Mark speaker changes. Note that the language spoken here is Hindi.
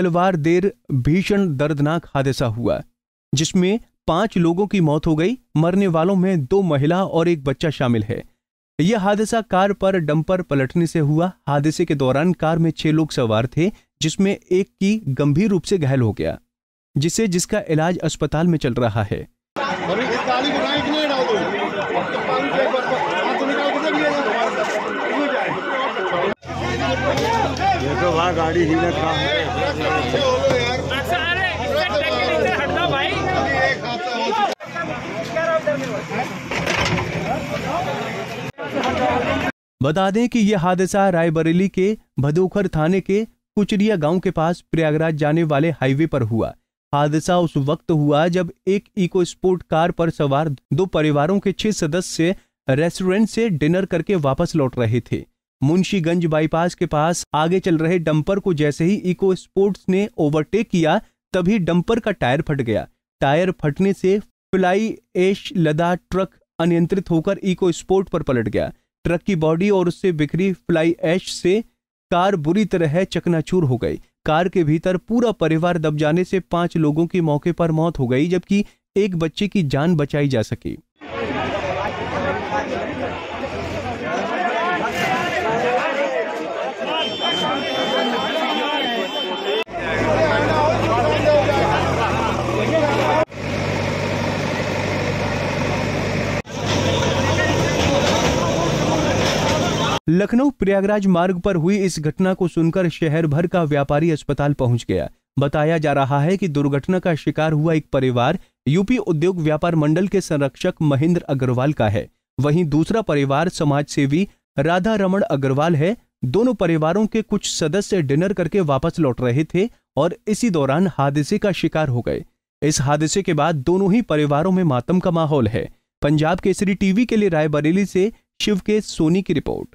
Speaker 1: तलवार देर भीषण दर्दनाक हादसा हुआ जिसमें पांच लोगों की मौत हो गई मरने वालों में दो महिला और एक बच्चा शामिल है यह हादसा कार पर डंपर पलटने से हुआ हादसे के दौरान कार में छह लोग सवार थे जिसमें एक की गंभीर रूप से घायल हो गया जिसे जिसका इलाज अस्पताल में चल रहा है
Speaker 2: हुआ गाड़ी ही रखा
Speaker 1: बता दें कि यह हादसा रायबरेली के भदोखर थाने के कुचरिया गांव के पास प्रयागराज जाने वाले हाईवे पर हुआ हादसा उस वक्त हुआ जब एक इको स्पोर्ट कार पर सवार दो परिवारों के छह सदस्य रेस्टोरेंट से डिनर करके वापस लौट रहे थे मुंशीगंज बाईपास के पास आगे चल रहे डंपर को जैसे ही इको स्पोर्ट्स ने ओवरटेक किया तभी डंपर का टायर फट गया टायर फटने से फ्लाई एश लदा ट्रक अनियंत्रित होकर इको स्पोर्ट पर पलट गया ट्रक की बॉडी और उससे बिखरी फ्लाई एश से कार बुरी तरह चकनाचूर हो गई कार के भीतर पूरा परिवार दब जाने से पांच लोगों की मौके पर मौत हो गई जबकि एक बच्चे की जान बचाई जा सकी लखनऊ प्रयागराज मार्ग पर हुई इस घटना को सुनकर शहर भर का व्यापारी अस्पताल पहुंच गया बताया जा रहा है कि दुर्घटना का शिकार हुआ एक परिवार यूपी उद्योग व्यापार मंडल के संरक्षक महेंद्र अग्रवाल का है वहीं दूसरा परिवार समाज सेवी राधा रमण अग्रवाल है दोनों परिवारों के कुछ सदस्य डिनर करके वापस लौट रहे थे और इसी दौरान हादसे का शिकार हो गए इस हादसे के बाद दोनों ही परिवारों में मातम का माहौल है पंजाब केसरी टीवी के लिए रायबरेली से शिव के सोनी की रिपोर्ट